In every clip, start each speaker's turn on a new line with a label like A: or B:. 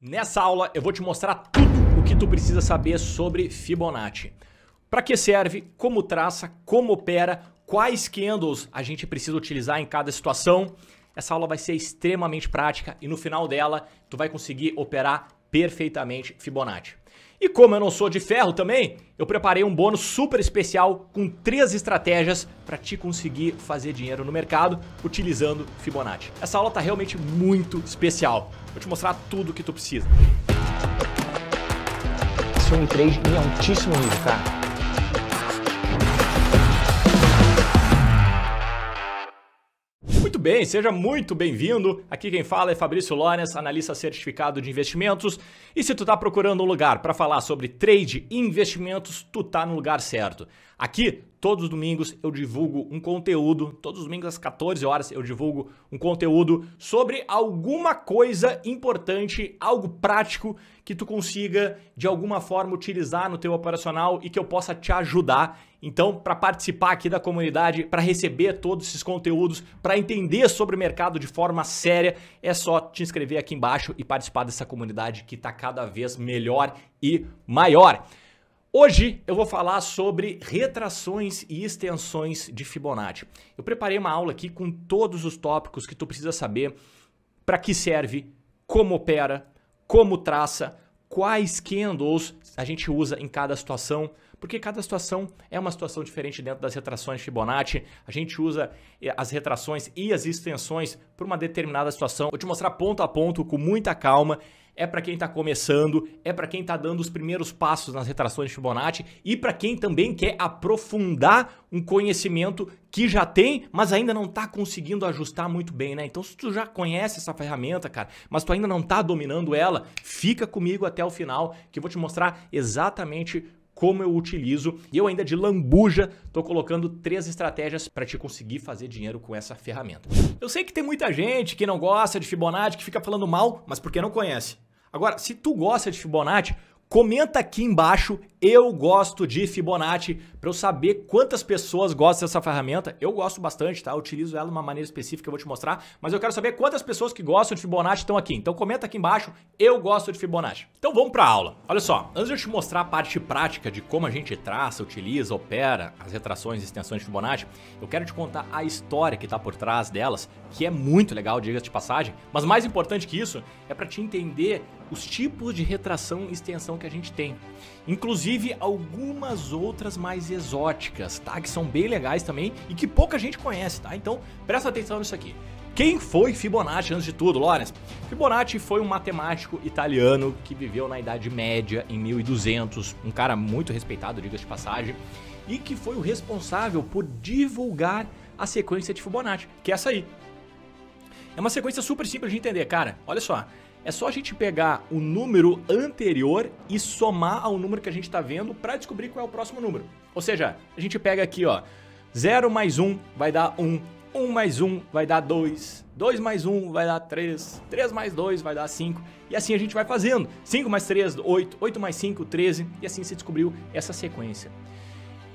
A: Nessa aula eu vou te mostrar tudo o que tu precisa saber sobre Fibonacci. Para que serve, como traça, como opera, quais candles a gente precisa utilizar em cada situação. Essa aula vai ser extremamente prática e no final dela tu vai conseguir operar perfeitamente Fibonacci. E como eu não sou de ferro também, eu preparei um bônus super especial com três estratégias para te conseguir fazer dinheiro no mercado utilizando Fibonacci. Essa aula está realmente muito especial. Vou te mostrar tudo o que tu precisa. Esse trade em altíssimo nível, cara. bem? Seja muito bem-vindo. Aqui quem fala é Fabrício Lorenz, analista certificado de investimentos. E se tu está procurando um lugar para falar sobre trade e investimentos, tu tá no lugar certo. Aqui, todos os domingos, eu divulgo um conteúdo, todos os domingos às 14 horas, eu divulgo um conteúdo sobre alguma coisa importante, algo prático que tu consiga de alguma forma utilizar no teu operacional e que eu possa te ajudar. Então, para participar aqui da comunidade, para receber todos esses conteúdos, para entender sobre o mercado de forma séria, é só te inscrever aqui embaixo e participar dessa comunidade que está cada vez melhor e maior. Hoje eu vou falar sobre retrações e extensões de Fibonacci. Eu preparei uma aula aqui com todos os tópicos que tu precisa saber para que serve, como opera, como traça, quais candles a gente usa em cada situação, porque cada situação é uma situação diferente dentro das retrações Fibonacci. A gente usa eh, as retrações e as extensões para uma determinada situação. Vou te mostrar ponto a ponto com muita calma é para quem está começando, é para quem está dando os primeiros passos nas retrações de Fibonacci e para quem também quer aprofundar um conhecimento que já tem, mas ainda não está conseguindo ajustar muito bem, né? Então, se tu já conhece essa ferramenta, cara, mas tu ainda não está dominando ela, fica comigo até o final que eu vou te mostrar exatamente como eu utilizo. E eu ainda de lambuja estou colocando três estratégias para te conseguir fazer dinheiro com essa ferramenta. Eu sei que tem muita gente que não gosta de Fibonacci, que fica falando mal, mas porque não conhece. Agora, se tu gosta de Fibonacci, comenta aqui embaixo eu gosto de Fibonacci para eu saber quantas pessoas gostam dessa ferramenta. Eu gosto bastante, tá? Eu utilizo ela de uma maneira específica, eu vou te mostrar, mas eu quero saber quantas pessoas que gostam de Fibonacci estão aqui. Então comenta aqui embaixo, eu gosto de Fibonacci. Então vamos para a aula. Olha só, antes de eu te mostrar a parte prática de como a gente traça, utiliza, opera as retrações e extensões de Fibonacci, eu quero te contar a história que está por trás delas, que é muito legal, diga-se de passagem, mas mais importante que isso é para te entender os tipos de retração e extensão que a gente tem. Inclusive inclusive algumas outras mais exóticas, tá? Que são bem legais também e que pouca gente conhece, tá? Então presta atenção nisso aqui. Quem foi Fibonacci antes de tudo, Lawrence? Fibonacci foi um matemático italiano que viveu na Idade Média, em 1200, um cara muito respeitado, diga-se de passagem, e que foi o responsável por divulgar a sequência de Fibonacci, que é essa aí. É uma sequência super simples de entender, cara. Olha só, é só a gente pegar o número anterior e somar ao número que a gente está vendo para descobrir qual é o próximo número. Ou seja, a gente pega aqui, ó, 0 mais 1 vai dar 1, 1 mais 1 vai dar 2, 2 mais 1 vai dar 3, 3 mais 2 vai dar 5, e assim a gente vai fazendo. 5 mais 3, 8, 8 mais 5, 13, e assim se descobriu essa sequência.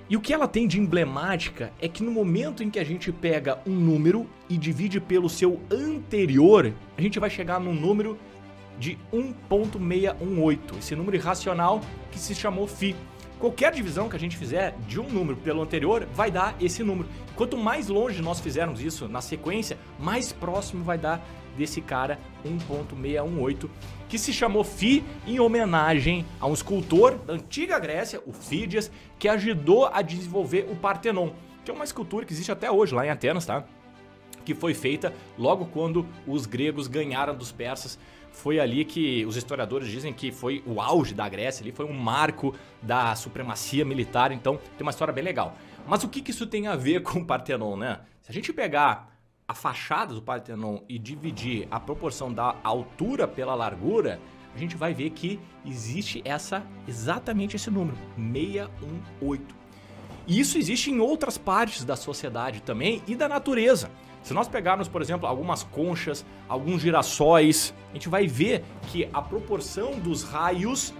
A: E o que ela tem de emblemática é que no momento em que a gente pega um número e divide pelo seu anterior, a gente vai chegar num número de 1.618, esse número irracional que se chamou Φ. Qualquer divisão que a gente fizer de um número pelo anterior vai dar esse número. Quanto mais longe nós fizermos isso na sequência, mais próximo vai dar desse cara 1.618, que se chamou Fi em homenagem a um escultor da antiga Grécia, o Fídias, que ajudou a desenvolver o Partenon, que é uma escultura que existe até hoje lá em Atenas, tá? que foi feita logo quando os gregos ganharam dos persas. Foi ali que os historiadores dizem que foi o auge da Grécia, ali foi um marco da supremacia militar, então tem uma história bem legal. Mas o que, que isso tem a ver com o Partenon, né? Se a gente pegar a fachada do Partenon e dividir a proporção da altura pela largura, a gente vai ver que existe essa exatamente esse número, 618. E isso existe em outras partes da sociedade também e da natureza. Se nós pegarmos, por exemplo, algumas conchas, alguns girassóis, a gente vai ver que a proporção dos raios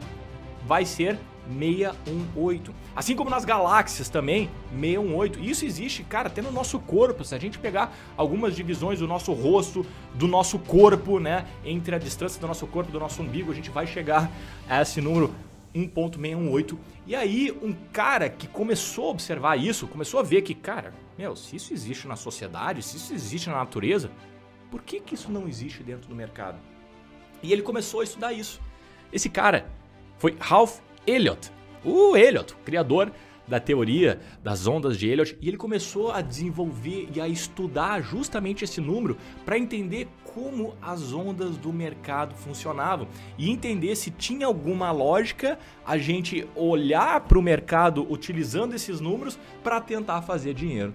A: vai ser 618. Assim como nas galáxias também, 618. Isso existe, cara, até no nosso corpo. Se a gente pegar algumas divisões do nosso rosto, do nosso corpo, né? Entre a distância do nosso corpo e do nosso umbigo, a gente vai chegar a esse número 1.618. E aí, um cara que começou a observar isso, começou a ver que, cara, meu, se isso existe na sociedade, se isso existe na natureza, por que, que isso não existe dentro do mercado? E ele começou a estudar isso. Esse cara foi Ralph Elliott, o Elliott, criador da teoria das ondas de Elliott, e ele começou a desenvolver e a estudar justamente esse número para entender como as ondas do mercado funcionavam e entender se tinha alguma lógica a gente olhar para o mercado utilizando esses números para tentar fazer dinheiro.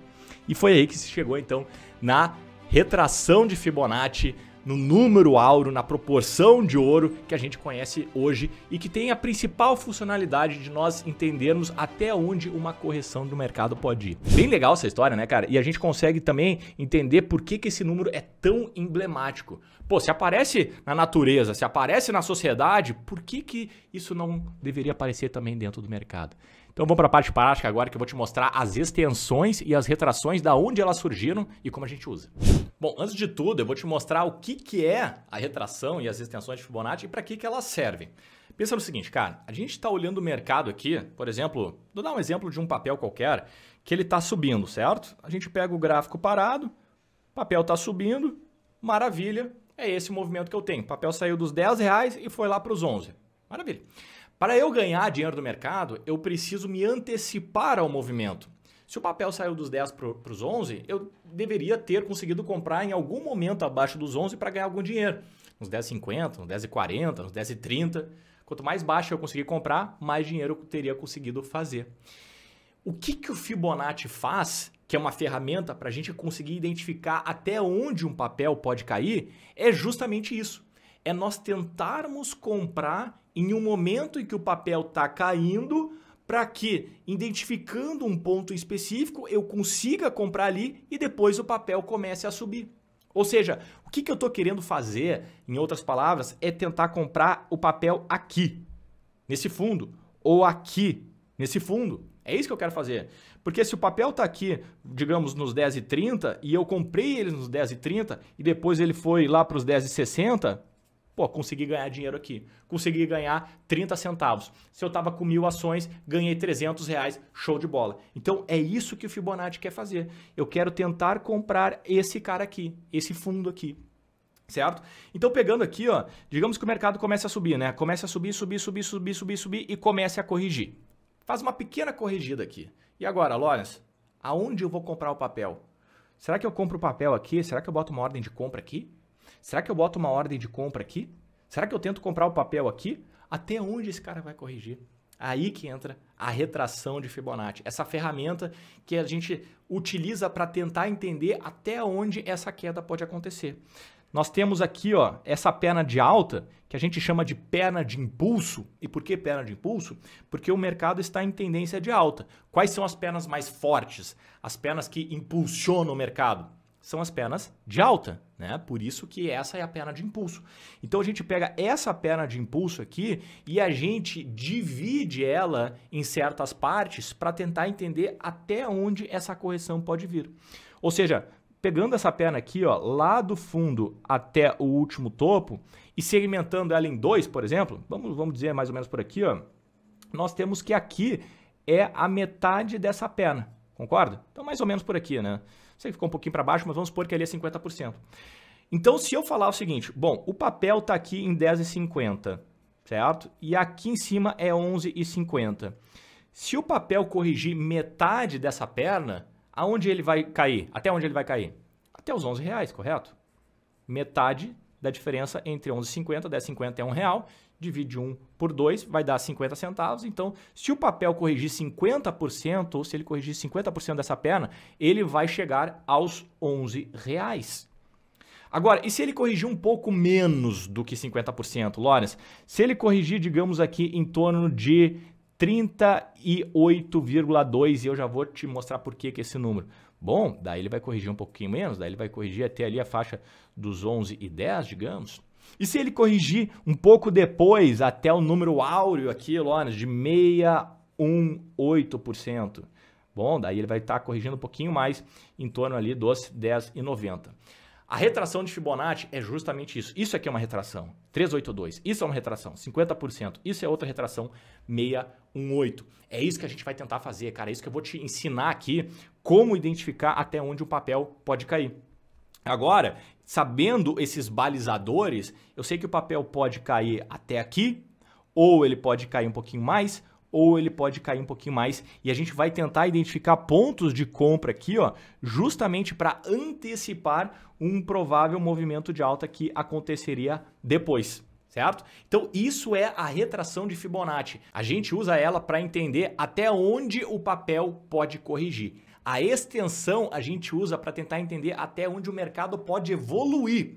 A: E foi aí que se chegou então na retração de Fibonacci no número áureo, na proporção de ouro que a gente conhece hoje e que tem a principal funcionalidade de nós entendermos até onde uma correção do mercado pode ir. Bem legal essa história, né, cara? E a gente consegue também entender por que, que esse número é tão emblemático. Pô, se aparece na natureza, se aparece na sociedade, por que, que isso não deveria aparecer também dentro do mercado? Então vamos para a parte prática agora que eu vou te mostrar as extensões e as retrações, da onde elas surgiram e como a gente usa. Bom, antes de tudo, eu vou te mostrar o que, que é a retração e as extensões de Fibonacci e para que, que elas servem. Pensa no seguinte, cara, a gente está olhando o mercado aqui, por exemplo, vou dar um exemplo de um papel qualquer, que ele está subindo, certo? A gente pega o gráfico parado, papel está subindo, maravilha, é esse o movimento que eu tenho. O papel saiu dos 10 reais e foi lá para os 11. Maravilha. Para eu ganhar dinheiro do mercado, eu preciso me antecipar ao movimento. Se o papel saiu dos 10 para os 11, eu deveria ter conseguido comprar em algum momento abaixo dos 11 para ganhar algum dinheiro. Nos 10,50, nos 10,40, nos 10,30. Quanto mais baixo eu conseguir comprar, mais dinheiro eu teria conseguido fazer. O que, que o Fibonacci faz, que é uma ferramenta para a gente conseguir identificar até onde um papel pode cair, é justamente isso. É nós tentarmos comprar em um momento em que o papel está caindo, para que, identificando um ponto específico, eu consiga comprar ali e depois o papel comece a subir. Ou seja, o que, que eu estou querendo fazer, em outras palavras, é tentar comprar o papel aqui, nesse fundo, ou aqui, nesse fundo. É isso que eu quero fazer. Porque se o papel está aqui, digamos, nos 10,30 e eu comprei ele nos 10,30 e depois ele foi lá para os 10,60, Pô, consegui ganhar dinheiro aqui. Consegui ganhar 30 centavos. Se eu tava com mil ações, ganhei 300 reais. Show de bola. Então, é isso que o Fibonacci quer fazer. Eu quero tentar comprar esse cara aqui, esse fundo aqui certo? Então pegando aqui, ó, digamos que o mercado comece a subir, né? Comece a subir, subir, subir, subir, subir, subir e comece a corrigir. Faz uma pequena corrigida aqui. E agora, Lawrence, aonde eu vou comprar o papel? Será que eu compro o papel aqui? Será que eu boto uma ordem de compra aqui? Será que eu boto uma ordem de compra aqui? Será que eu tento comprar o papel aqui? Até onde esse cara vai corrigir? Aí que entra a retração de Fibonacci, essa ferramenta que a gente utiliza para tentar entender até onde essa queda pode acontecer. Nós temos aqui ó, essa perna de alta, que a gente chama de perna de impulso. E por que perna de impulso? Porque o mercado está em tendência de alta. Quais são as pernas mais fortes? As pernas que impulsionam o mercado? são as pernas de alta, né? Por isso que essa é a perna de impulso. Então a gente pega essa perna de impulso aqui e a gente divide ela em certas partes para tentar entender até onde essa correção pode vir. Ou seja, pegando essa perna aqui, ó, lá do fundo até o último topo e segmentando ela em dois, por exemplo, vamos, vamos dizer mais ou menos por aqui, ó, nós temos que aqui é a metade dessa perna, concorda? Então mais ou menos por aqui, né? Sei que ficou um pouquinho para baixo, mas vamos supor que ali é 50%. Então, se eu falar o seguinte, bom, o papel está aqui em 10,50, certo? E aqui em cima é 11,50. Se o papel corrigir metade dessa perna, aonde ele vai cair? Até onde ele vai cair? Até os 11 reais, correto? Metade da diferença entre 11,50, 10,50 é 1 real divide 1 por 2, vai dar 50 centavos. Então, se o papel corrigir 50%, ou se ele corrigir 50% dessa perna, ele vai chegar aos 11 reais. Agora, e se ele corrigir um pouco menos do que 50%, Lawrence? Se ele corrigir, digamos aqui, em torno de 38,2, e eu já vou te mostrar por que, que esse número. Bom, daí ele vai corrigir um pouquinho menos, daí ele vai corrigir até ali a faixa dos 11 e 10, digamos. E se ele corrigir um pouco depois, até o número áureo aqui, Lawrence, de 618%? Bom, daí ele vai estar tá corrigindo um pouquinho mais, em torno ali dos 10,90. A retração de Fibonacci é justamente isso. Isso aqui é uma retração, 382. Isso é uma retração, 50%. Isso é outra retração, 618. É isso que a gente vai tentar fazer, cara. É isso que eu vou te ensinar aqui, como identificar até onde o papel pode cair. Agora, sabendo esses balizadores, eu sei que o papel pode cair até aqui, ou ele pode cair um pouquinho mais, ou ele pode cair um pouquinho mais. E a gente vai tentar identificar pontos de compra aqui, ó, justamente para antecipar um provável movimento de alta que aconteceria depois. Certo? Então, isso é a retração de Fibonacci. A gente usa ela para entender até onde o papel pode corrigir. A extensão a gente usa para tentar entender até onde o mercado pode evoluir.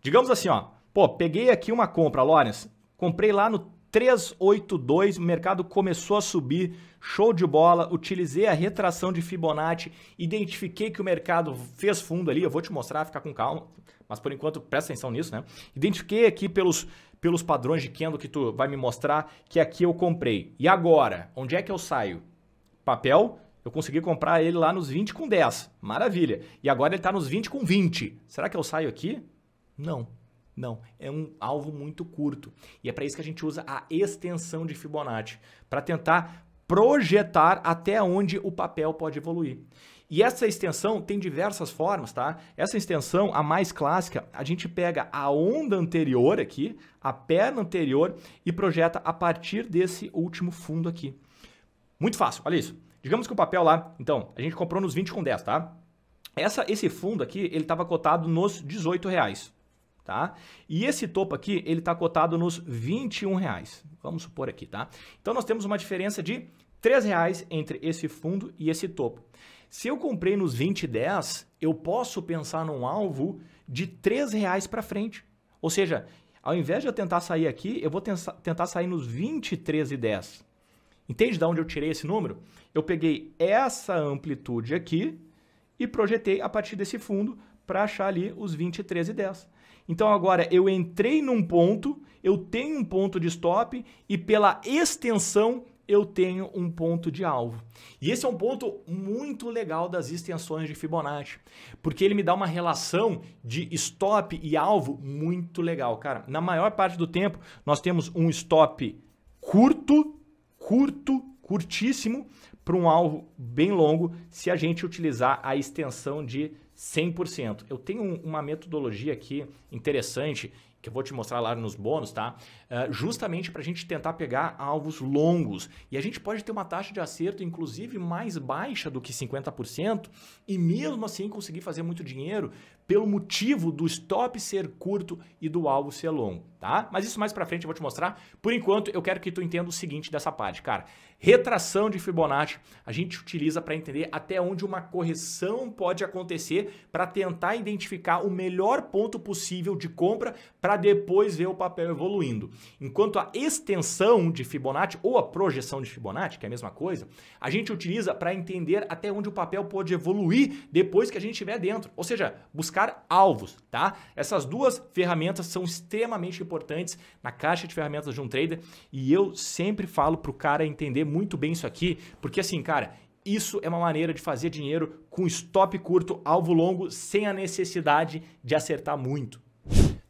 A: Digamos assim, ó, pô, peguei aqui uma compra, Lawrence, comprei lá no 382, o mercado começou a subir, show de bola, utilizei a retração de Fibonacci, identifiquei que o mercado fez fundo ali, eu vou te mostrar, fica com calma, mas por enquanto presta atenção nisso, né? Identifiquei aqui pelos, pelos padrões de candle que tu vai me mostrar que aqui eu comprei. E agora, onde é que eu saio? Papel, eu consegui comprar ele lá nos 20 com 10. Maravilha. E agora ele está nos 20 com 20. Será que eu saio aqui? Não. Não, é um alvo muito curto. E é para isso que a gente usa a extensão de Fibonacci, para tentar projetar até onde o papel pode evoluir. E essa extensão tem diversas formas, tá? Essa extensão, a mais clássica, a gente pega a onda anterior aqui, a perna anterior e projeta a partir desse último fundo aqui. Muito fácil, olha isso. Digamos que o papel lá, então, a gente comprou nos 20 com 10, tá? Essa, esse fundo aqui, ele estava cotado nos 18 reais, tá? E esse topo aqui, ele está cotado nos 21 reais, vamos supor aqui, tá? Então nós temos uma diferença de 3 reais entre esse fundo e esse topo. Se eu comprei nos 20 e 10, eu posso pensar num alvo de 3 reais para frente. Ou seja, ao invés de eu tentar sair aqui, eu vou tentar sair nos 23 e 10. Entende de onde eu tirei esse número? eu peguei essa amplitude aqui e projetei a partir desse fundo para achar ali os 20, 13 e 10. Então agora eu entrei num ponto, eu tenho um ponto de stop e pela extensão eu tenho um ponto de alvo. E esse é um ponto muito legal das extensões de Fibonacci, porque ele me dá uma relação de stop e alvo muito legal, cara. Na maior parte do tempo, nós temos um stop curto, curto, curtíssimo, para um alvo bem longo se a gente utilizar a extensão de 100%. Eu tenho uma metodologia aqui interessante que eu vou te mostrar lá nos bônus, tá? Uh, justamente para a gente tentar pegar alvos longos. E a gente pode ter uma taxa de acerto, inclusive, mais baixa do que 50%, e mesmo assim conseguir fazer muito dinheiro, pelo motivo do stop ser curto e do alvo ser longo, tá? Mas isso mais para frente eu vou te mostrar. Por enquanto, eu quero que tu entenda o seguinte dessa parte, cara. Retração de Fibonacci a gente utiliza para entender até onde uma correção pode acontecer para tentar identificar o melhor ponto possível de compra para depois ver o papel evoluindo. Enquanto a extensão de Fibonacci ou a projeção de Fibonacci, que é a mesma coisa, a gente utiliza para entender até onde o papel pode evoluir depois que a gente estiver dentro, ou seja, buscar identificar alvos, tá? Essas duas ferramentas são extremamente importantes na caixa de ferramentas de um trader e eu sempre falo para o cara entender muito bem isso aqui, porque assim, cara, isso é uma maneira de fazer dinheiro com stop curto, alvo longo, sem a necessidade de acertar muito.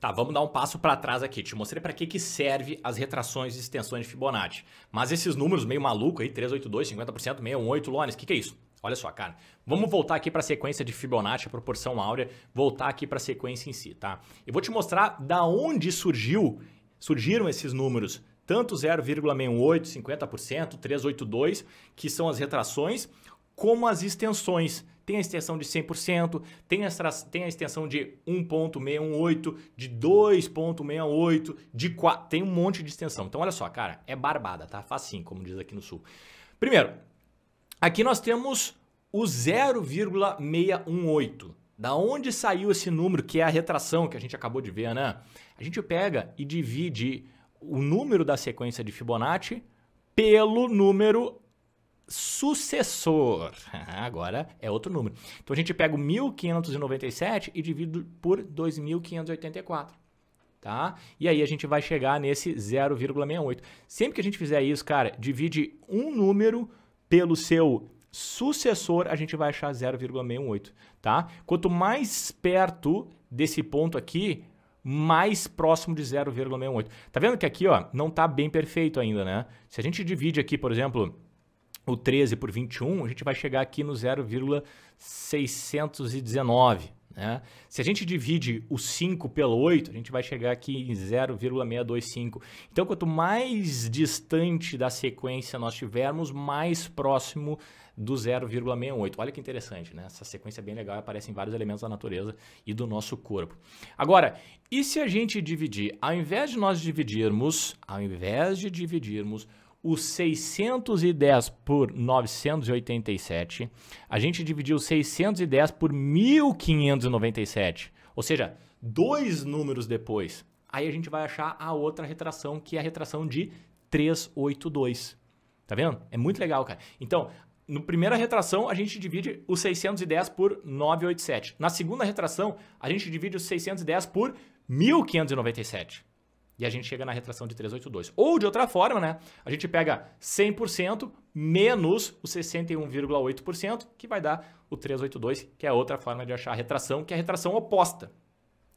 A: Tá, vamos dar um passo para trás aqui. Te mostrei para que, que serve as retrações e extensões de Fibonacci. Mas esses números meio maluco aí, 382, 50%, 618 lones, o que, que é isso? Olha só, cara. Vamos voltar aqui para a sequência de Fibonacci, proporção áurea, voltar aqui para a sequência em si, tá? Eu vou te mostrar da onde surgiu, surgiram esses números, tanto 0,68, 50%, 382, que são as retrações, como as extensões. Tem a extensão de 100%, tem a, tem a extensão de 1.618, de 2.68, de 4, tem um monte de extensão. Então olha só, cara, é barbada, tá? Facinho, como diz aqui no sul. Primeiro, Aqui nós temos o 0,618. Da onde saiu esse número, que é a retração que a gente acabou de ver, né? A gente pega e divide o número da sequência de Fibonacci pelo número sucessor. Agora é outro número. Então a gente pega o 1597 e divido por 2584. Tá? E aí a gente vai chegar nesse 0,68. Sempre que a gente fizer isso, cara, divide um número pelo seu sucessor, a gente vai achar 0,618, tá? Quanto mais perto desse ponto aqui, mais próximo de 0,68. Tá vendo que aqui, ó, não tá bem perfeito ainda, né? Se a gente divide aqui, por exemplo, o 13 por 21, a gente vai chegar aqui no 0,619, né? Se a gente divide o 5 pelo 8, a gente vai chegar aqui em 0,625. Então, quanto mais distante da sequência nós tivermos, mais próximo do 0,68. Olha que interessante, né? Essa sequência é bem legal, aparece em vários elementos da natureza e do nosso corpo. Agora, e se a gente dividir, ao invés de nós dividirmos, ao invés de dividirmos os 610 por 987, a gente dividiu 610 por 1597, ou seja, dois números depois. Aí a gente vai achar a outra retração, que é a retração de 382. Tá vendo? É muito legal, cara. Então, na primeira retração, a gente divide os 610 por 987. Na segunda retração, a gente divide os 610 por 1597 e a gente chega na retração de 382. Ou de outra forma, né? A gente pega 100% menos o 61,8%, que vai dar o 382, que é outra forma de achar a retração, que é a retração oposta.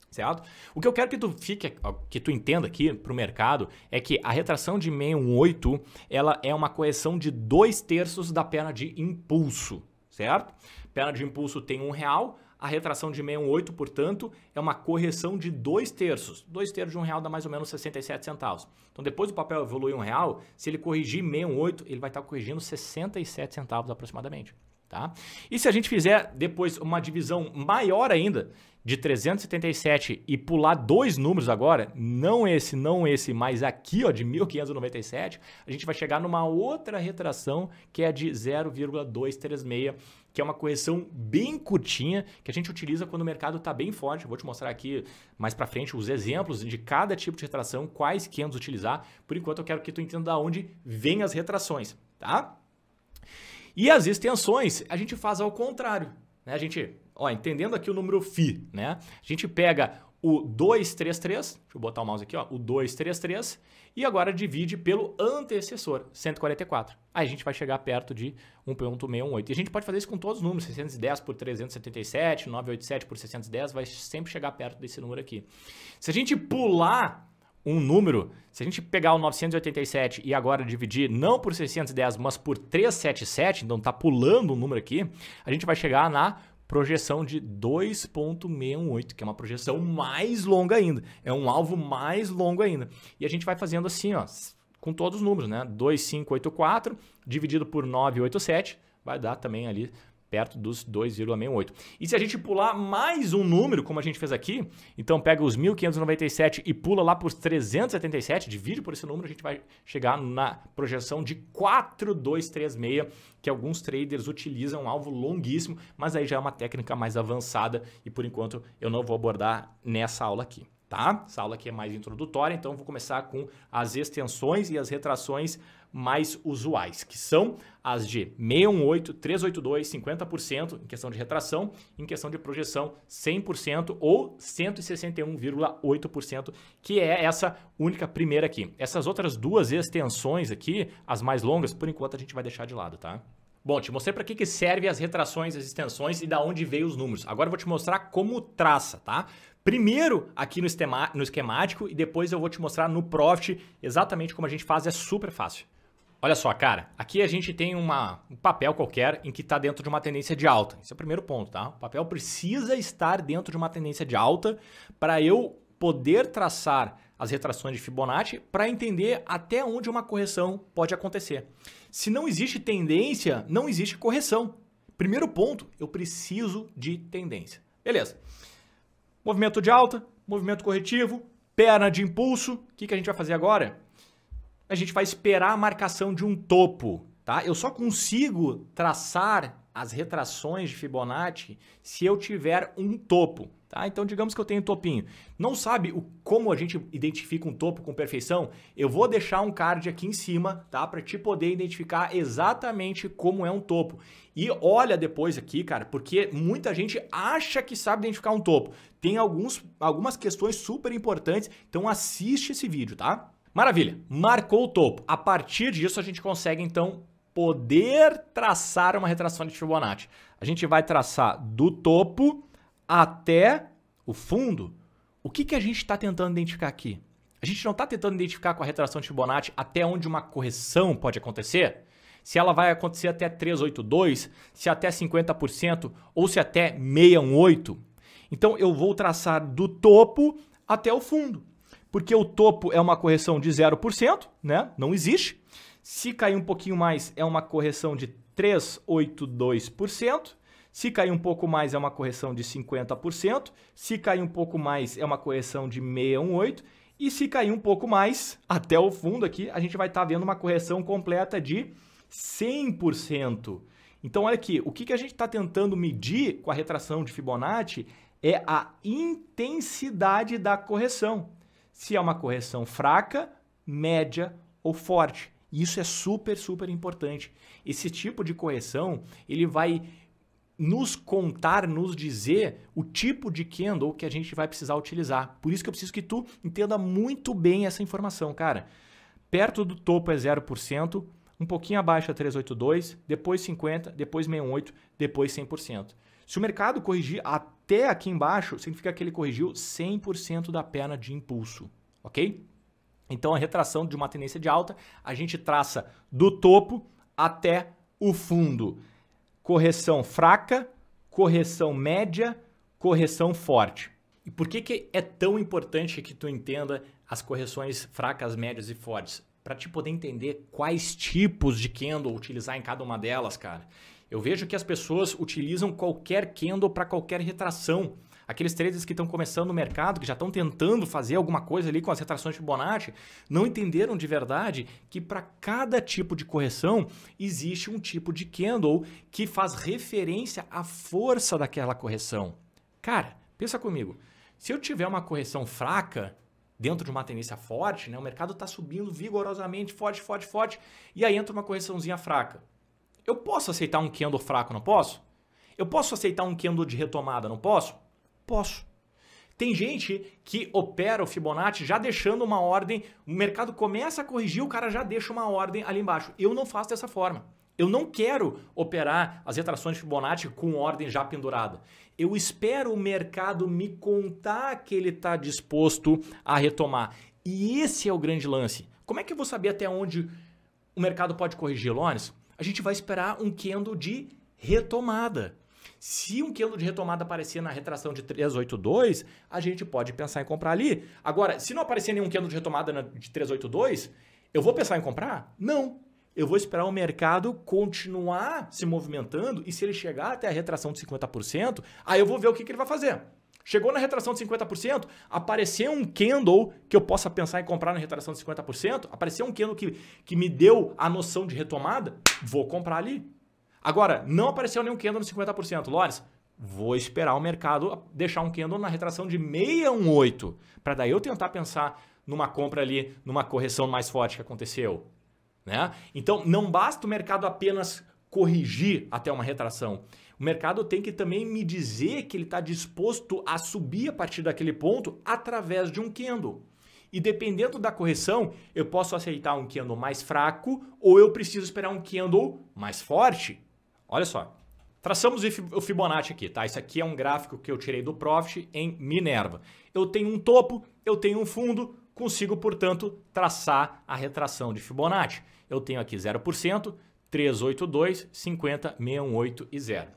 A: Certo? O que eu quero que tu fique, que tu entenda aqui para o mercado é que a retração de 618 ela é uma correção de dois terços da perna de impulso, certo? Perna de impulso tem um real, a retração de 6,8, portanto, é uma correção de 2 terços. 2 terços de um real dá mais ou menos 67 centavos. Então, depois do papel evoluir um real, se ele corrigir 618, ele vai estar corrigindo 67 centavos aproximadamente. Tá? E se a gente fizer depois uma divisão maior ainda, de 377 e pular dois números agora, não esse, não esse, mas aqui ó, de 1597, a gente vai chegar numa outra retração que é de 0,236 que é uma correção bem curtinha, que a gente utiliza quando o mercado está bem forte. vou te mostrar aqui mais para frente os exemplos de cada tipo de retração, quais candles utilizar. Por enquanto, eu quero que tu entenda de onde vêm as retrações, tá? E as extensões, a gente faz ao contrário. Né? A gente, ó, entendendo aqui o número φ, né? A gente pega o 233, deixa eu botar o mouse aqui, ó, o 233, e agora divide pelo antecessor, 144. Aí a gente vai chegar perto de 1.618. E a gente pode fazer isso com todos os números, 610 por 377, 987 por 610, vai sempre chegar perto desse número aqui. Se a gente pular um número, se a gente pegar o 987 e agora dividir não por 610, mas por 377, então está pulando um número aqui, a gente vai chegar na projeção de 2.618, que é uma projeção mais longa ainda, é um alvo mais longo ainda. E a gente vai fazendo assim, ó, com todos os números, né? 2584 dividido por 987 vai dar também ali perto dos 2,68. E se a gente pular mais um número, como a gente fez aqui, então pega os 1.597 e pula lá para os 377, divide por esse número, a gente vai chegar na projeção de 4,236, que alguns traders utilizam, um alvo longuíssimo, mas aí já é uma técnica mais avançada e por enquanto eu não vou abordar nessa aula aqui tá? Essa aula aqui é mais introdutória, então vou começar com as extensões e as retrações mais usuais, que são as de 618, 382, 50% em questão de retração, em questão de projeção 100% ou 161,8%, que é essa única primeira aqui. Essas outras duas extensões aqui, as mais longas, por enquanto a gente vai deixar de lado, tá? Bom, te mostrei para que, que servem as retrações, as extensões e da onde veio os números. Agora eu vou te mostrar como traça, tá? primeiro aqui no, estema, no esquemático e depois eu vou te mostrar no Profit exatamente como a gente faz, é super fácil. Olha só, cara, aqui a gente tem uma, um papel qualquer em que está dentro de uma tendência de alta. Esse é o primeiro ponto, tá? O papel precisa estar dentro de uma tendência de alta para eu poder traçar as retrações de Fibonacci para entender até onde uma correção pode acontecer. Se não existe tendência, não existe correção. Primeiro ponto, eu preciso de tendência. Beleza. Movimento de alta, movimento corretivo, perna de impulso. O que, que a gente vai fazer agora? A gente vai esperar a marcação de um topo, tá? Eu só consigo traçar as retrações de Fibonacci se eu tiver um topo. Tá? Então, digamos que eu tenho um topinho. Não sabe o, como a gente identifica um topo com perfeição? Eu vou deixar um card aqui em cima, tá? Para te poder identificar exatamente como é um topo. E olha depois aqui, cara, porque muita gente acha que sabe identificar um topo. Tem alguns, algumas questões super importantes, então assiste esse vídeo, tá? Maravilha, marcou o topo. A partir disso, a gente consegue, então, poder traçar uma retração de Fibonacci. A gente vai traçar do topo até o fundo, o que, que a gente está tentando identificar aqui? A gente não está tentando identificar com a retração de Fibonacci até onde uma correção pode acontecer? Se ela vai acontecer até 382, se até 50% ou se até 618. Então eu vou traçar do topo até o fundo. Porque o topo é uma correção de 0%, né? Não existe. Se cair um pouquinho mais, é uma correção de 382%. Se cair um pouco mais, é uma correção de 50%. Se cair um pouco mais, é uma correção de 618. E se cair um pouco mais, até o fundo aqui, a gente vai estar tá vendo uma correção completa de 100%. Então, olha aqui, o que, que a gente está tentando medir com a retração de Fibonacci é a intensidade da correção. Se é uma correção fraca, média ou forte. Isso é super, super importante. Esse tipo de correção, ele vai nos contar, nos dizer o tipo de candle que a gente vai precisar utilizar. Por isso que eu preciso que tu entenda muito bem essa informação, cara. Perto do topo é 0%, um pouquinho abaixo é 382, depois 50, depois 68, depois 100%. Se o mercado corrigir até aqui embaixo, significa que ele corrigiu 100% da perna de impulso, ok? Então a retração de uma tendência de alta, a gente traça do topo até o fundo correção fraca, correção média, correção forte. E por que, que é tão importante que tu entenda as correções fracas, médias e fortes? Para te poder entender quais tipos de candle utilizar em cada uma delas, cara. Eu vejo que as pessoas utilizam qualquer candle para qualquer retração aqueles traders que estão começando no mercado, que já estão tentando fazer alguma coisa ali com as retrações Fibonacci, não entenderam de verdade que para cada tipo de correção existe um tipo de candle que faz referência à força daquela correção. Cara, pensa comigo. Se eu tiver uma correção fraca, dentro de uma tendência forte, né? O mercado está subindo vigorosamente, forte, forte, forte, e aí entra uma correçãozinha fraca. Eu posso aceitar um candle fraco, não posso? Eu posso aceitar um candle de retomada, não posso? Posso. Tem gente que opera o Fibonacci já deixando uma ordem, o mercado começa a corrigir, o cara já deixa uma ordem ali embaixo. Eu não faço dessa forma. Eu não quero operar as retrações de Fibonacci com ordem já pendurada. Eu espero o mercado me contar que ele está disposto a retomar. E esse é o grande lance. Como é que eu vou saber até onde o mercado pode corrigir, Lones? A gente vai esperar um candle de retomada. Se um quilo de retomada aparecer na retração de 382, a gente pode pensar em comprar ali. Agora, se não aparecer nenhum quilo de retomada de 382, eu vou pensar em comprar? Não. Eu vou esperar o mercado continuar se movimentando e se ele chegar até a retração de 50%, aí eu vou ver o que, que ele vai fazer. Chegou na retração de 50%, apareceu um candle que eu possa pensar em comprar na retração de 50%, apareceu um candle que, que me deu a noção de retomada, vou comprar ali. Agora, não apareceu nenhum candle no 50%. Lores, vou esperar o mercado deixar um candle na retração de 618, para daí eu tentar pensar numa compra ali, numa correção mais forte que aconteceu. Né? Então, não basta o mercado apenas corrigir até uma retração. O mercado tem que também me dizer que ele está disposto a subir a partir daquele ponto através de um candle. E dependendo da correção, eu posso aceitar um candle mais fraco ou eu preciso esperar um candle mais forte. Olha só. Traçamos o Fibonacci aqui, tá? Isso aqui é um gráfico que eu tirei do Profit em Minerva. Eu tenho um topo, eu tenho um fundo, consigo, portanto, traçar a retração de Fibonacci. Eu tenho aqui 0%, 382, 50, 618 e 0.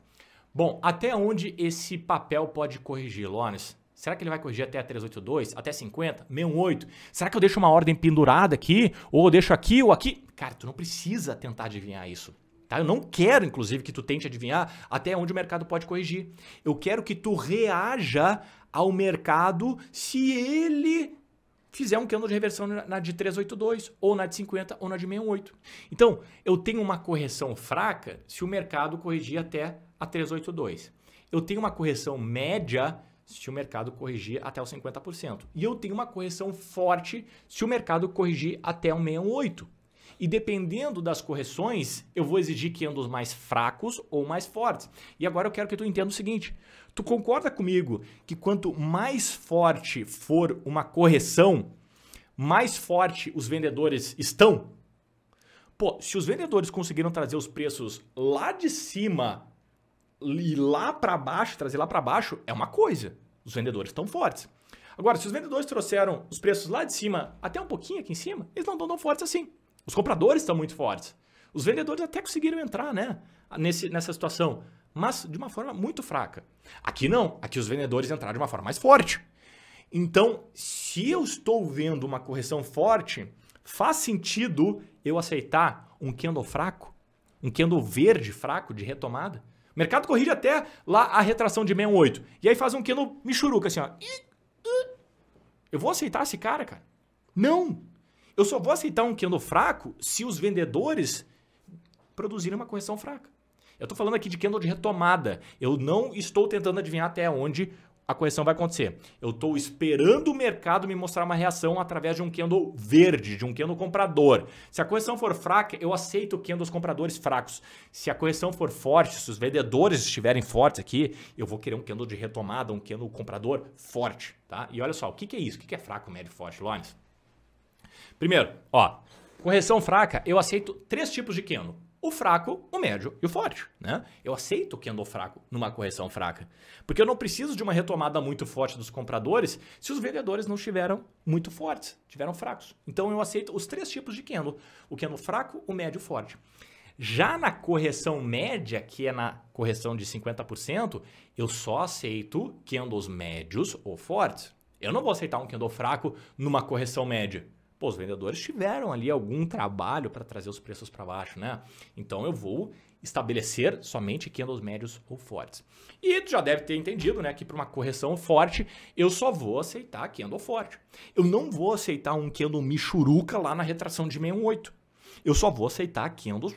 A: Bom, até onde esse papel pode corrigir, Lones? Será que ele vai corrigir até a 382, até 50, 68? Será que eu deixo uma ordem pendurada aqui? Ou eu deixo aqui ou aqui? Cara, tu não precisa tentar adivinhar isso. Tá? Eu não quero, inclusive, que tu tente adivinhar até onde o mercado pode corrigir. Eu quero que tu reaja ao mercado se ele fizer um candle de reversão na de 382, ou na de 50, ou na de 68. Então, eu tenho uma correção fraca se o mercado corrigir até a 382. Eu tenho uma correção média se o mercado corrigir até o 50%. E eu tenho uma correção forte se o mercado corrigir até o 68. E dependendo das correções, eu vou exigir que os mais fracos ou mais fortes. E agora eu quero que tu entenda o seguinte: tu concorda comigo que quanto mais forte for uma correção, mais forte os vendedores estão? Pô, se os vendedores conseguiram trazer os preços lá de cima e lá para baixo, trazer lá para baixo, é uma coisa. Os vendedores estão fortes. Agora, se os vendedores trouxeram os preços lá de cima até um pouquinho aqui em cima, eles não estão tão fortes assim. Os compradores estão muito fortes. Os vendedores até conseguiram entrar né, nesse, nessa situação, mas de uma forma muito fraca. Aqui não, aqui os vendedores entraram de uma forma mais forte. Então, se eu estou vendo uma correção forte, faz sentido eu aceitar um candle fraco, um candle verde fraco de retomada? O mercado corrige até lá a retração de 68. E aí faz um candle michuruca assim, ó. Eu vou aceitar esse cara, cara? Não! Eu só vou aceitar um candle fraco se os vendedores produzirem uma correção fraca. Eu estou falando aqui de candle de retomada. Eu não estou tentando adivinhar até onde a correção vai acontecer. Eu estou esperando o mercado me mostrar uma reação através de um candle verde, de um candle comprador. Se a correção for fraca, eu aceito candles compradores fracos. Se a correção for forte, se os vendedores estiverem fortes aqui, eu vou querer um candle de retomada, um candle comprador forte. Tá? E olha só, o que, que é isso? O que, que é fraco, médio, forte, Lawrence? Primeiro, ó, correção fraca, eu aceito três tipos de candle. O fraco, o médio e o forte, né? Eu aceito o candle fraco numa correção fraca, porque eu não preciso de uma retomada muito forte dos compradores se os vendedores não estiveram muito fortes, tiveram fracos. Então eu aceito os três tipos de candle, o candle fraco, o médio e o forte. Já na correção média, que é na correção de 50%, eu só aceito candles médios ou fortes. Eu não vou aceitar um candle fraco numa correção média. Pô, os vendedores tiveram ali algum trabalho para trazer os preços para baixo, né? Então eu vou estabelecer somente candles médios ou fortes. E já deve ter entendido, né, que para uma correção forte, eu só vou aceitar candle forte. Eu não vou aceitar um candle michuruca lá na retração de 618. Eu só vou aceitar candles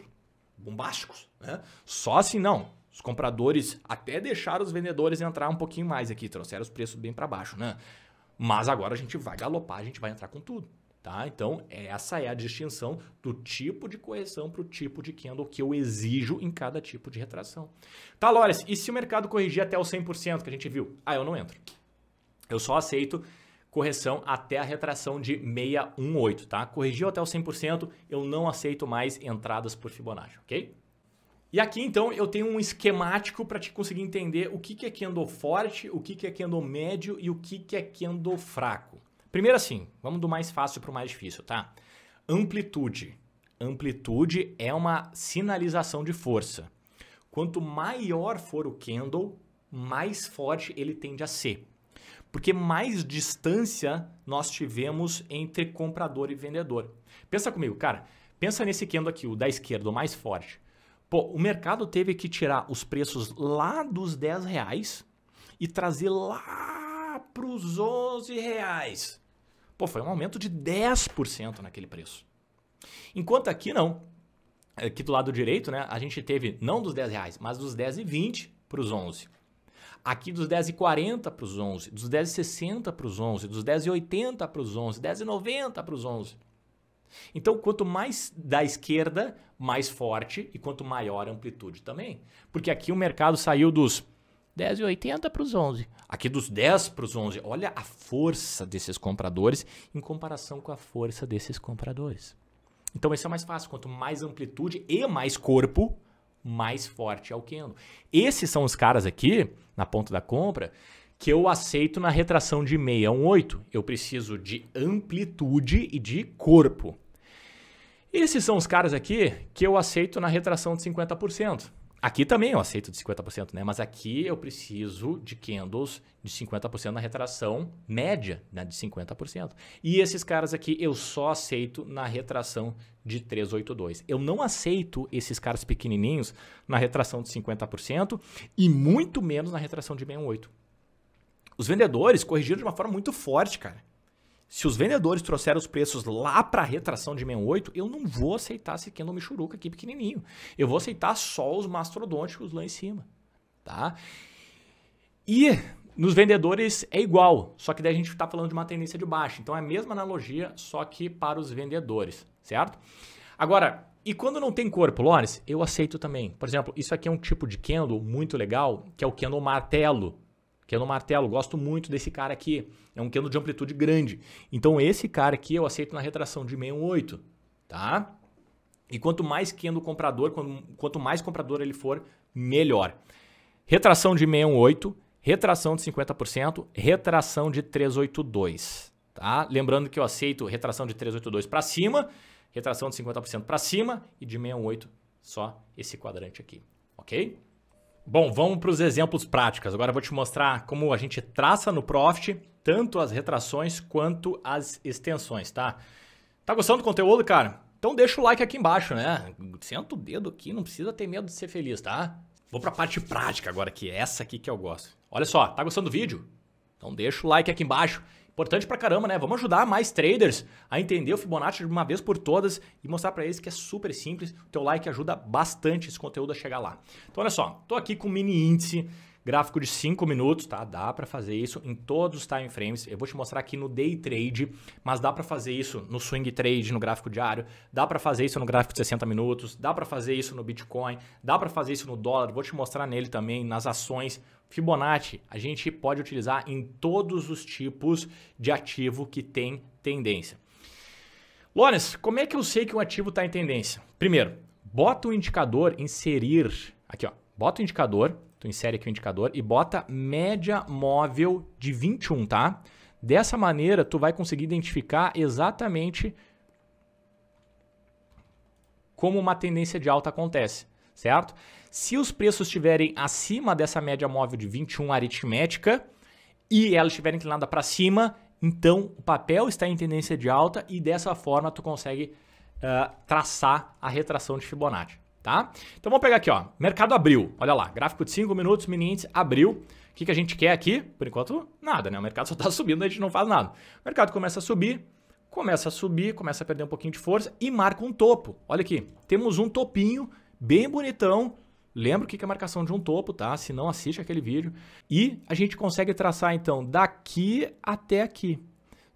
A: bombásticos, né? Só assim não. Os compradores até deixaram os vendedores entrar um pouquinho mais aqui, trouxeram os preços bem para baixo, né? Mas agora a gente vai galopar, a gente vai entrar com tudo. Tá? Então, essa é a distinção do tipo de correção para o tipo de candle que eu exijo em cada tipo de retração. Tá, Lores, e se o mercado corrigir até o 100% que a gente viu? Ah, eu não entro. Eu só aceito correção até a retração de 618, tá? Corrigiu até o 100%, eu não aceito mais entradas por Fibonacci, ok? E aqui então eu tenho um esquemático para te conseguir entender o que, que é candle forte, o que, que é candle médio e o que, que é candle fraco. Primeiro assim, vamos do mais fácil para o mais difícil, tá? Amplitude. Amplitude é uma sinalização de força. Quanto maior for o candle, mais forte ele tende a ser. Porque mais distância nós tivemos entre comprador e vendedor. Pensa comigo, cara. Pensa nesse candle aqui, o da esquerda, o mais forte. Pô, o mercado teve que tirar os preços lá dos 10 reais e trazer lá para os 11 reais. Pô, foi um aumento de 10% naquele preço. Enquanto aqui não. Aqui do lado direito, né, a gente teve não dos 10 reais, mas dos 10,20 para os 11. Aqui dos 10,40 para os 11, dos 10,60 para os 11, dos 10,80 para os 11, 10,90 para os 11. Então, quanto mais da esquerda, mais forte e quanto maior a amplitude também. Porque aqui o mercado saiu dos 10,80 para os 11. Aqui dos 10 para os 11. Olha a força desses compradores em comparação com a força desses compradores. Então esse é mais fácil. Quanto mais amplitude e mais corpo, mais forte é o Kendo. Esses são os caras aqui, na ponta da compra, que eu aceito na retração de 618. a Eu preciso de amplitude e de corpo. Esses são os caras aqui que eu aceito na retração de 50%. Aqui também eu aceito de 50%, né? Mas aqui eu preciso de candles de 50% na retração média, né? De 50%. E esses caras aqui eu só aceito na retração de 382. Eu não aceito esses caras pequenininhos na retração de 50% e muito menos na retração de 68. Os vendedores corrigiram de uma forma muito forte, cara. Se os vendedores trouxeram os preços lá para a retração de 68, eu não vou aceitar esse Kendall Michuruca aqui pequenininho. Eu vou aceitar só os mastrodônticos lá em cima, tá? E nos vendedores é igual, só que daí a gente está falando de uma tendência de baixa. Então é a mesma analogia, só que para os vendedores, certo? Agora, e quando não tem corpo, Lawrence, eu aceito também. Por exemplo, isso aqui é um tipo de candle muito legal, que é o candle martelo. Cano martelo, gosto muito desse cara aqui. É um cano de amplitude grande. Então esse cara aqui eu aceito na retração de 68, tá? E quanto mais cano o comprador, quanto mais comprador ele for, melhor. Retração de 68, retração de 50%, retração de 382, tá? Lembrando que eu aceito retração de 382 para cima, retração de 50% para cima e de 68 só esse quadrante aqui, OK? Bom, vamos para os exemplos práticos. Agora eu vou te mostrar como a gente traça no Profit tanto as retrações quanto as extensões, tá? Tá gostando do conteúdo, cara? Então deixa o like aqui embaixo, né? Senta o dedo aqui, não precisa ter medo de ser feliz, tá? Vou para a parte prática agora, que é essa aqui que eu gosto. Olha só, tá gostando do vídeo? Então deixa o like aqui embaixo Importante pra caramba, né? Vamos ajudar mais traders a entender o Fibonacci de uma vez por todas e mostrar para eles que é super simples. O teu like ajuda bastante esse conteúdo a chegar lá. Então, olha só, tô aqui com o mini índice Gráfico de 5 minutos, tá? Dá para fazer isso em todos os time frames. Eu vou te mostrar aqui no day trade, mas dá para fazer isso no swing trade, no gráfico diário, dá para fazer isso no gráfico de 60 minutos, dá para fazer isso no Bitcoin, dá para fazer isso no dólar. Vou te mostrar nele também nas ações. Fibonacci, a gente pode utilizar em todos os tipos de ativo que tem tendência. Lones, como é que eu sei que um ativo está em tendência? Primeiro, bota o um indicador inserir. Aqui, ó. Bota o indicador Tu insere aqui o indicador e bota média móvel de 21, tá? Dessa maneira, tu vai conseguir identificar exatamente como uma tendência de alta acontece, certo? Se os preços estiverem acima dessa média móvel de 21 aritmética e ela estiver inclinada para cima, então o papel está em tendência de alta e dessa forma tu consegue uh, traçar a retração de Fibonacci tá? Então vamos pegar aqui, ó. Mercado abriu. Olha lá, gráfico de 5 minutos, mini índice abriu. O que, que a gente quer aqui? Por enquanto, nada, né? O mercado só está subindo, a gente não faz nada. O mercado começa a subir, começa a subir, começa a perder um pouquinho de força e marca um topo. Olha aqui, temos um topinho bem bonitão. Lembra o que é a marcação de um topo, tá? Se não, assiste aquele vídeo. E a gente consegue traçar, então, daqui até aqui.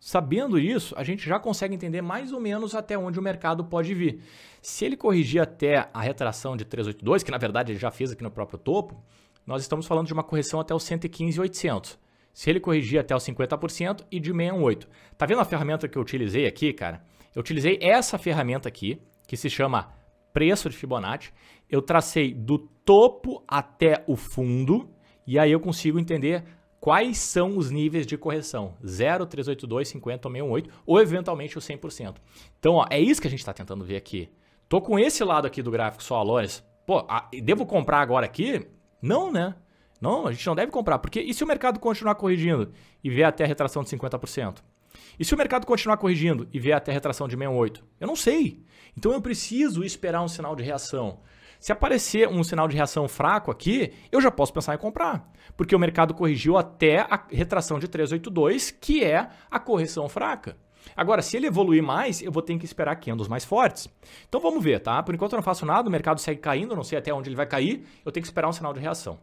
A: Sabendo isso, a gente já consegue entender mais ou menos até onde o mercado pode vir. Se ele corrigir até a retração de 382, que na verdade ele já fez aqui no próprio topo, nós estamos falando de uma correção até os 115,800. Se ele corrigir até os 50% e de 68. Tá vendo a ferramenta que eu utilizei aqui, cara? Eu utilizei essa ferramenta aqui, que se chama preço de Fibonacci. Eu tracei do topo até o fundo e aí eu consigo entender quais são os níveis de correção? 0, 382, 50, 68 ou eventualmente o 100%. Então, ó, é isso que a gente está tentando ver aqui. Tô com esse lado aqui do gráfico só, Lores. Pô, a, devo comprar agora aqui? Não, né? Não, a gente não deve comprar, porque e se o mercado continuar corrigindo e ver até a retração de 50%? E se o mercado continuar corrigindo e ver até a retração de 68? Eu não sei. Então eu preciso esperar um sinal de reação. Se aparecer um sinal de reação fraco aqui, eu já posso pensar em comprar, porque o mercado corrigiu até a retração de 382, que é a correção fraca. Agora, se ele evoluir mais, eu vou ter que esperar candles mais fortes. Então vamos ver, tá? Por enquanto eu não faço nada, o mercado segue caindo, não sei até onde ele vai cair, eu tenho que esperar um sinal de reação.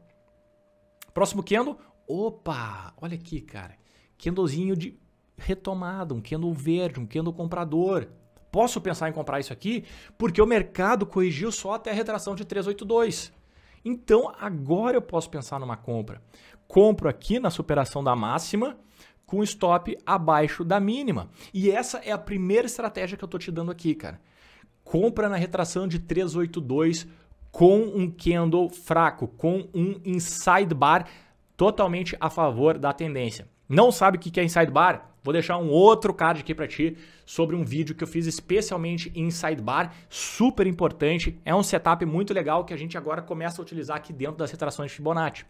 A: Próximo candle, opa, olha aqui, cara. Candlezinho de retomada, um candle verde, um candle comprador posso pensar em comprar isso aqui porque o mercado corrigiu só até a retração de 382. Então agora eu posso pensar numa compra. Compro aqui na superação da máxima com stop abaixo da mínima. E essa é a primeira estratégia que eu estou te dando aqui, cara. Compra na retração de 382 com um candle fraco, com um inside bar totalmente a favor da tendência. Não sabe o que é inside bar? Vou deixar um outro card aqui para ti sobre um vídeo que eu fiz especialmente em sidebar, super importante. É um setup muito legal que a gente agora começa a utilizar aqui dentro das retrações de Fibonacci.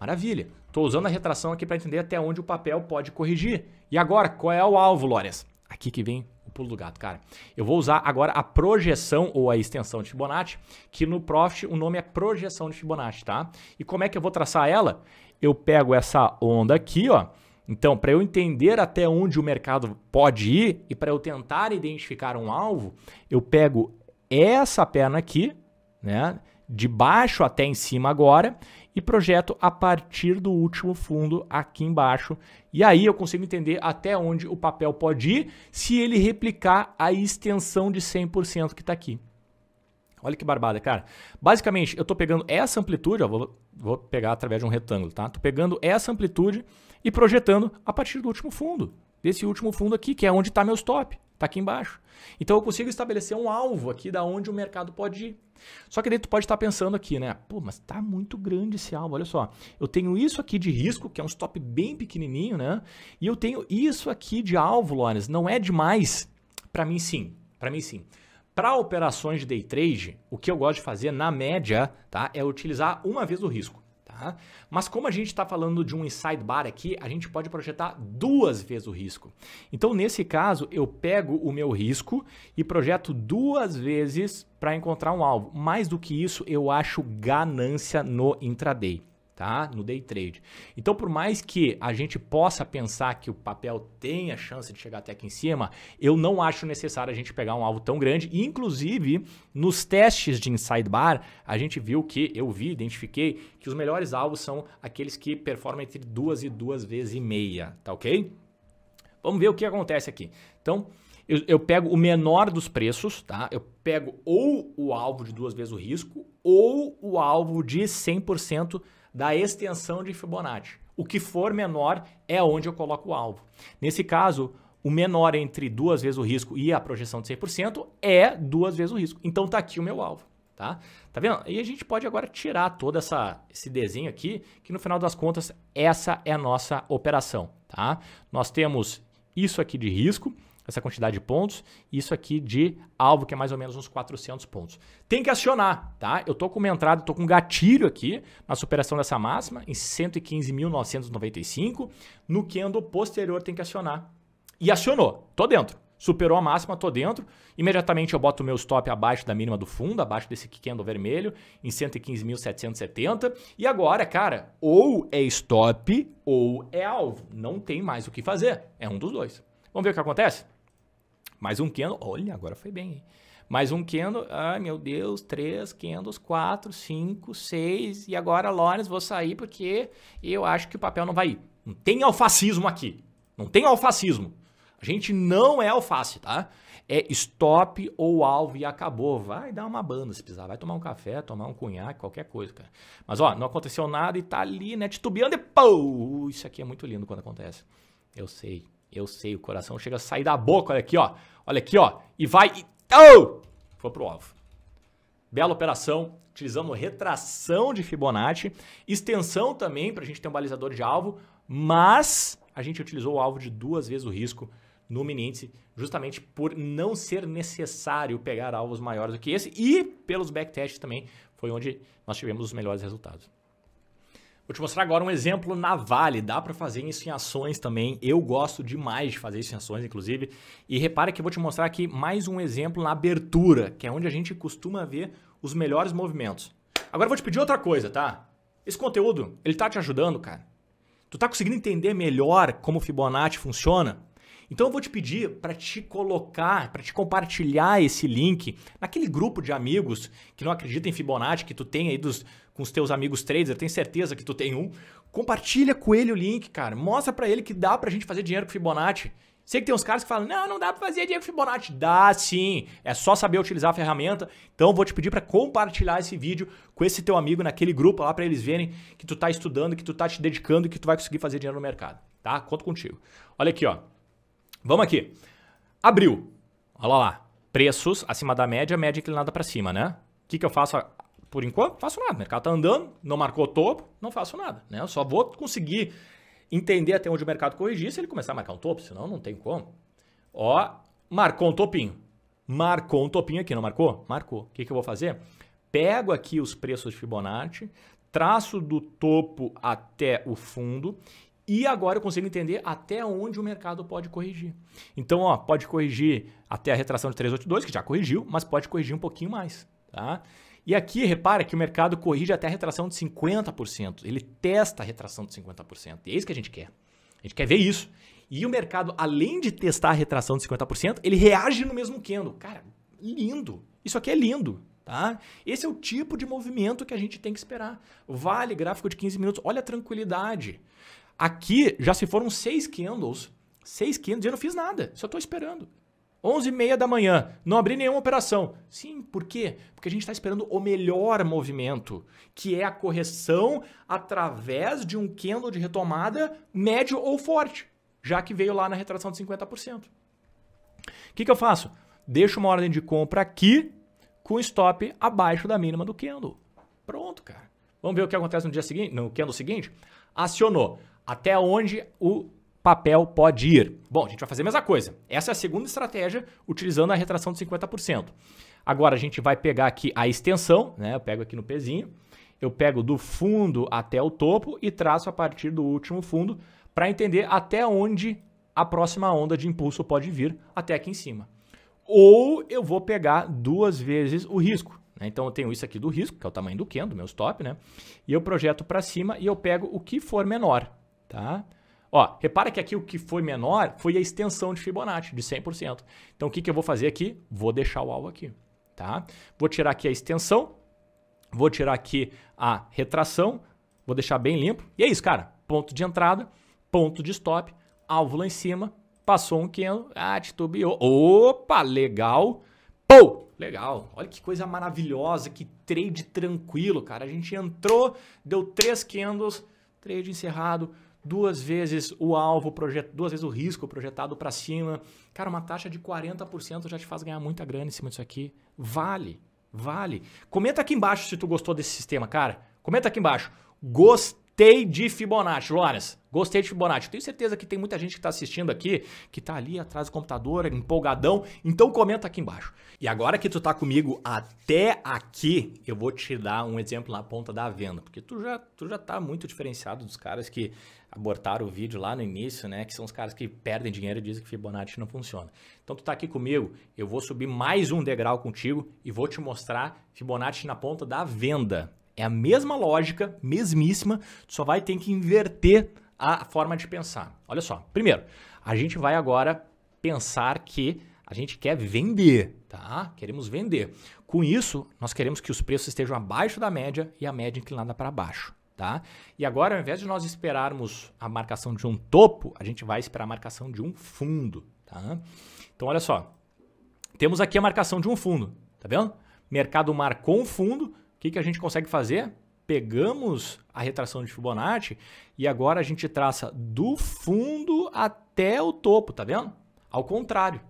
A: Maravilha. Estou usando a retração aqui para entender até onde o papel pode corrigir. E agora, qual é o alvo, Lórias? Aqui que vem o pulo do gato, cara. Eu vou usar agora a projeção ou a extensão de Fibonacci, que no Profit o nome é projeção de Fibonacci, tá? E como é que eu vou traçar ela? Eu pego essa onda aqui, ó, então, para eu entender até onde o mercado pode ir e para eu tentar identificar um alvo, eu pego essa perna aqui, né, de baixo até em cima agora, e projeto a partir do último fundo aqui embaixo. E aí eu consigo entender até onde o papel pode ir se ele replicar a extensão de 100% que está aqui. Olha que barbada, cara. Basicamente, eu estou pegando essa amplitude, ó, vou, vou pegar através de um retângulo, tá? Estou pegando essa amplitude e projetando a partir do último fundo, desse último fundo aqui, que é onde está meu stop, está aqui embaixo. Então eu consigo estabelecer um alvo aqui da onde o mercado pode ir. Só que daí tu pode estar tá pensando aqui, né? Pô, mas tá muito grande esse alvo, olha só. Eu tenho isso aqui de risco, que é um stop bem pequenininho, né? E eu tenho isso aqui de alvo, Lones, não é demais? Para mim sim, para mim sim. Para operações de day trade, o que eu gosto de fazer na média, tá, é utilizar uma vez o risco. Tá? Mas como a gente está falando de um inside bar aqui, a gente pode projetar duas vezes o risco. Então, nesse caso, eu pego o meu risco e projeto duas vezes para encontrar um alvo. Mais do que isso, eu acho ganância no intraday tá? No day trade. Então, por mais que a gente possa pensar que o papel tenha chance de chegar até aqui em cima, eu não acho necessário a gente pegar um alvo tão grande. E, inclusive, nos testes de inside bar, a gente viu que eu vi, identifiquei que os melhores alvos são aqueles que performam entre duas e duas vezes e meia, tá ok? Vamos ver o que acontece aqui. Então, eu, eu pego o menor dos preços, tá? Eu pego ou o alvo de duas vezes o risco ou o alvo de 100% da extensão de Fibonacci. O que for menor é onde eu coloco o alvo. Nesse caso, o menor entre duas vezes o risco e a projeção de 100% é duas vezes o risco. Então tá aqui o meu alvo, tá? Tá vendo? E a gente pode agora tirar todo essa, esse desenho aqui, que no final das contas essa é a nossa operação, tá? Nós temos isso aqui de risco, essa quantidade de pontos, e isso aqui de alvo, que é mais ou menos uns 400 pontos. Tem que acionar, tá? Eu tô com uma entrada, tô com um gatilho aqui na superação dessa máxima, em 115.995. No candle posterior tem que acionar. E acionou, tô dentro. Superou a máxima, tô dentro. Imediatamente eu boto o meu stop abaixo da mínima do fundo, abaixo desse candle vermelho, em 115.770. E agora, cara, ou é stop ou é alvo. Não tem mais o que fazer. É um dos dois. Vamos ver o que acontece? Mais um Kendo. olha, agora foi bem, hein? Mais um Kendo. ai meu Deus, três candles, quatro, cinco, seis, e agora, Lawrence, vou sair porque eu acho que o papel não vai ir. Não tem alfacismo aqui, não tem alfacismo. A gente não é alface, tá? É stop ou alvo e acabou. Vai dar uma banda se precisar. Vai tomar um café, tomar um cunhaque, qualquer coisa, cara. Mas, ó, não aconteceu nada e tá ali, né, titubeando e pô! Isso aqui é muito lindo quando acontece. Eu sei. Eu sei, o coração chega a sair da boca, olha aqui, ó. Olha aqui, ó. E vai e... Oh! Foi pro alvo. Bela operação, utilizando retração de Fibonacci, extensão também para a gente ter um balizador de alvo, mas a gente utilizou o alvo de duas vezes o risco no mini índice, justamente por não ser necessário pegar alvos maiores do que esse e pelos backtests também foi onde nós tivemos os melhores resultados. Vou te mostrar agora um exemplo na Vale. Dá para fazer isso em ações também. Eu gosto demais de fazer isso em ações, inclusive. E repara que eu vou te mostrar aqui mais um exemplo na abertura, que é onde a gente costuma ver os melhores movimentos. Agora eu vou te pedir outra coisa, tá? Esse conteúdo, ele tá te ajudando, cara? Tu tá conseguindo entender melhor como o Fibonacci funciona? Então eu vou te pedir para te colocar, para te compartilhar esse link naquele grupo de amigos que não acreditam em Fibonacci, que tu tem aí dos com os teus amigos trader, tenho certeza que tu tem um. Compartilha com ele o link, cara. Mostra para ele que dá pra gente fazer dinheiro com Fibonacci. Sei que tem uns caras que falam, não, não dá pra fazer dinheiro com Fibonacci. Dá sim, é só saber utilizar a ferramenta. Então vou te pedir para compartilhar esse vídeo com esse teu amigo naquele grupo lá para eles verem que tu tá estudando, que tu tá te dedicando e que tu vai conseguir fazer dinheiro no mercado, tá? Conto contigo. Olha aqui, ó. Vamos aqui. Abril. Olha lá. Preços acima da média, média inclinada para cima, né? O que, que eu faço por enquanto, não faço nada. Né? O mercado está andando, não marcou topo, não faço nada. Né? Eu só vou conseguir entender até onde o mercado corrigir se ele começar a marcar um topo, senão não tem como. Ó, marcou um topinho. Marcou um topinho aqui, não marcou? Marcou. O que, que eu vou fazer? Pego aqui os preços de Fibonacci, traço do topo até o fundo e agora eu consigo entender até onde o mercado pode corrigir. Então, ó, pode corrigir até a retração de 382, que já corrigiu, mas pode corrigir um pouquinho mais, tá? E aqui, repara que o mercado corrige até a retração de 50%. Ele testa a retração de 50%. E é isso que a gente quer. A gente quer ver isso. E o mercado, além de testar a retração de 50%, ele reage no mesmo candle. Cara, lindo. Isso aqui é lindo. Tá? Esse é o tipo de movimento que a gente tem que esperar. Vale gráfico de 15 minutos. Olha a tranquilidade. Aqui já se foram seis candles. Seis candles. Eu não fiz nada. Só estou esperando. 11h30 da manhã, não abri nenhuma operação. Sim, por quê? Porque a gente está esperando o melhor movimento, que é a correção através de um candle de retomada médio ou forte, já que veio lá na retração de 50%. O que, que eu faço? Deixo uma ordem de compra aqui, com stop abaixo da mínima do candle. Pronto, cara. Vamos ver o que acontece no dia seguinte, no candle seguinte? Acionou. Até onde o papel pode ir? Bom, a gente vai fazer a mesma coisa. Essa é a segunda estratégia, utilizando a retração de 50%. Agora a gente vai pegar aqui a extensão, né? Eu pego aqui no pezinho, eu pego do fundo até o topo e traço a partir do último fundo para entender até onde a próxima onda de impulso pode vir até aqui em cima. Ou eu vou pegar duas vezes o risco. Né? Então eu tenho isso aqui do risco, que é o tamanho do Ken, do meu stop, né? E eu projeto para cima e eu pego o que for menor, tá? Ó, repara que aqui o que foi menor foi a extensão de Fibonacci, de 100%. Então, o que, que eu vou fazer aqui? Vou deixar o alvo aqui, tá? Vou tirar aqui a extensão, vou tirar aqui a retração, vou deixar bem limpo. E é isso, cara. Ponto de entrada, ponto de stop, alvo lá em cima, passou um quilo, ah, titubeou. Opa, legal. Pô, legal. Olha que coisa maravilhosa, que trade tranquilo, cara. A gente entrou, deu três candles, trade encerrado, duas vezes o alvo, duas vezes o risco projetado para cima. Cara, uma taxa de 40% já te faz ganhar muita grana em cima disso aqui. Vale, vale. Comenta aqui embaixo se tu gostou desse sistema, cara. Comenta aqui embaixo. Gostei gostei de Fibonacci, Lawrence. Gostei de Fibonacci. Tenho certeza que tem muita gente que está assistindo aqui, que está ali atrás do computador, empolgadão. Então comenta aqui embaixo. E agora que tu está comigo até aqui, eu vou te dar um exemplo na ponta da venda, porque tu já tu já tá muito diferenciado dos caras que abortaram o vídeo lá no início, né, que são os caras que perdem dinheiro e dizem que Fibonacci não funciona. Então tu está aqui comigo, eu vou subir mais um degrau contigo e vou te mostrar Fibonacci na ponta da venda. É a mesma lógica, mesmíssima, só vai ter que inverter a forma de pensar. Olha só, primeiro, a gente vai agora pensar que a gente quer vender, tá? Queremos vender. Com isso, nós queremos que os preços estejam abaixo da média e a média inclinada para baixo. Tá? E agora, ao invés de nós esperarmos a marcação de um topo, a gente vai esperar a marcação de um fundo. Tá? Então, olha só. Temos aqui a marcação de um fundo. Tá vendo? Mercado marcou um fundo, que, que a gente consegue fazer? Pegamos a retração de Fibonacci e agora a gente traça do fundo até o topo, tá vendo? Ao contrário.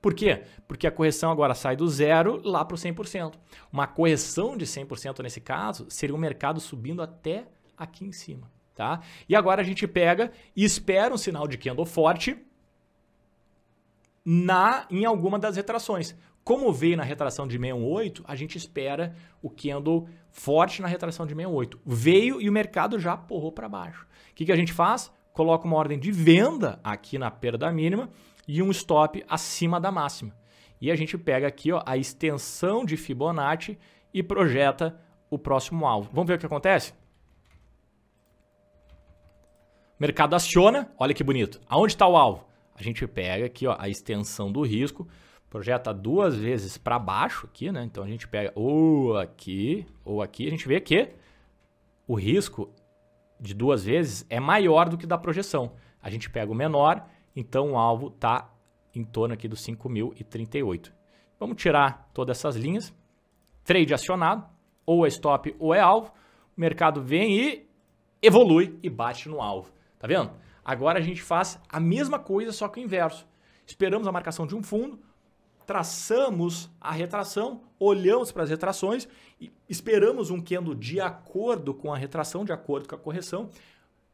A: Por quê? Porque a correção agora sai do zero lá para o 100%. Uma correção de 100% nesse caso seria o um mercado subindo até aqui em cima. Tá? E agora a gente pega e espera um sinal de candle forte na em alguma das retrações. Como veio na retração de 68, a gente espera o candle forte na retração de 68. Veio e o mercado já porrou para baixo. O que, que a gente faz? Coloca uma ordem de venda aqui na perda mínima e um stop acima da máxima. E a gente pega aqui ó, a extensão de Fibonacci e projeta o próximo alvo. Vamos ver o que acontece? mercado aciona, olha que bonito. Aonde está o alvo? A gente pega aqui ó, a extensão do risco, projeta duas vezes para baixo aqui, né? Então a gente pega ou aqui ou aqui, a gente vê que o risco de duas vezes é maior do que da projeção. A gente pega o menor, então o alvo está em torno aqui dos 5.038. Vamos tirar todas essas linhas. Trade acionado, ou é stop ou é alvo. O mercado vem e evolui e bate no alvo. Tá vendo? Agora a gente faz a mesma coisa, só que o inverso. Esperamos a marcação de um fundo, traçamos a retração, olhamos para as retrações e esperamos um candle de acordo com a retração, de acordo com a correção.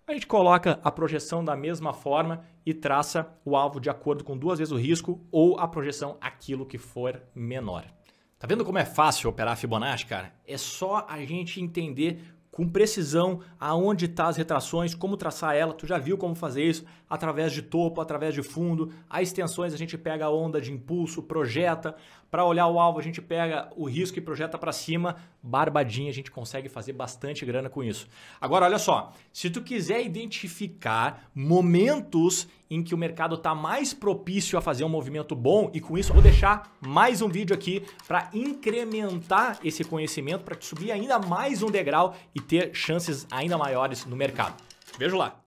A: A gente coloca a projeção da mesma forma e traça o alvo de acordo com duas vezes o risco ou a projeção aquilo que for menor. Tá vendo como é fácil operar Fibonacci, cara? É só a gente entender com precisão aonde está as retrações, como traçar ela, tu já viu como fazer isso, através de topo, através de fundo, as extensões a gente pega a onda de impulso, projeta, para olhar o alvo, a gente pega o risco e projeta para cima, barbadinha, a gente consegue fazer bastante grana com isso. Agora, olha só, se tu quiser identificar momentos em que o mercado está mais propício a fazer um movimento bom e com isso eu vou deixar mais um vídeo aqui para incrementar esse conhecimento, para subir ainda mais um degrau e ter chances ainda maiores no mercado. Vejo lá!